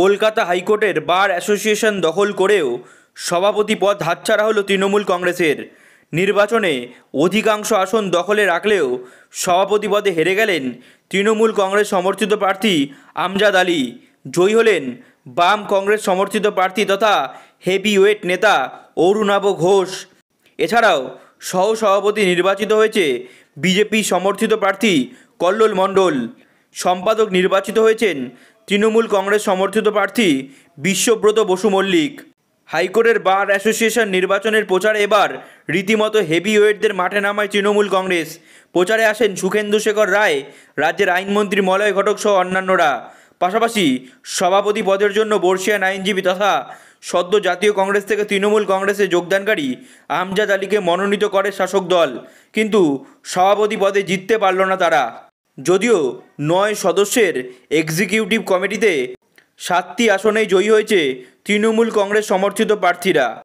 কলকাতা হাইকোর্টের bar association দখল করেও সভাপতি পদ হাতছাড়া হলো তৃণমূল কংগ্রেসের নির্বাচনে অধিকাংশ আসন দখলে রাখলেও সভাপতি পদে হেরে গেলেন তৃণমূল কংগ্রেস সমর্থিত প্রার্থী আমজাদ আলী জয়ী হলেন বাম কংগ্রেস সমর্থিত প্রার্থী তথা হেভিওয়েট নেতা অরুণাব ঘোষ এছাড়াও সহসভাপতি নির্বাচিত হয়েছে বিজেপি সমর্থিত প্রার্থী কল্লোল মণ্ডল সম্পাদক নির্বাচিত হয়েছেন তৃণমূল কংগ্রেস সমর্থিত প্রার্থী বিশ্বব্রত বসু মল্লিক হাইকোর্টের বার অ্যাসোসিয়েশন নির্বাচনের প্রচারে এবার রীতিমতো হেভি ওয়েটদের মাঠে নামায় তৃণমূল কংগ্রেস প্রচারে আসেন সুখেন্দু শেখর রায় রাজ্যের আইনমন্ত্রী মলয় ঘটক সহ অন্যান্যরা পাশাপাশি সভাপতি পদের জন্য বর্ষিয়ান আইনজীবী তথা সদ্য জাতীয় কংগ্রেস থেকে তৃণমূল কংগ্রেসে যোগদানকারী আমজাদ আলীকে মনোনীত করে শাসক দল কিন্তু সভাপতি পদে জিততে পারল না তারা যদিও নয় সদস্যের এক্সিকিউটিভ কমিটিতে সাতটি আসনেই জয়ী হয়েছে তৃণমূল কংগ্রেস সমর্থিত প্রার্থীরা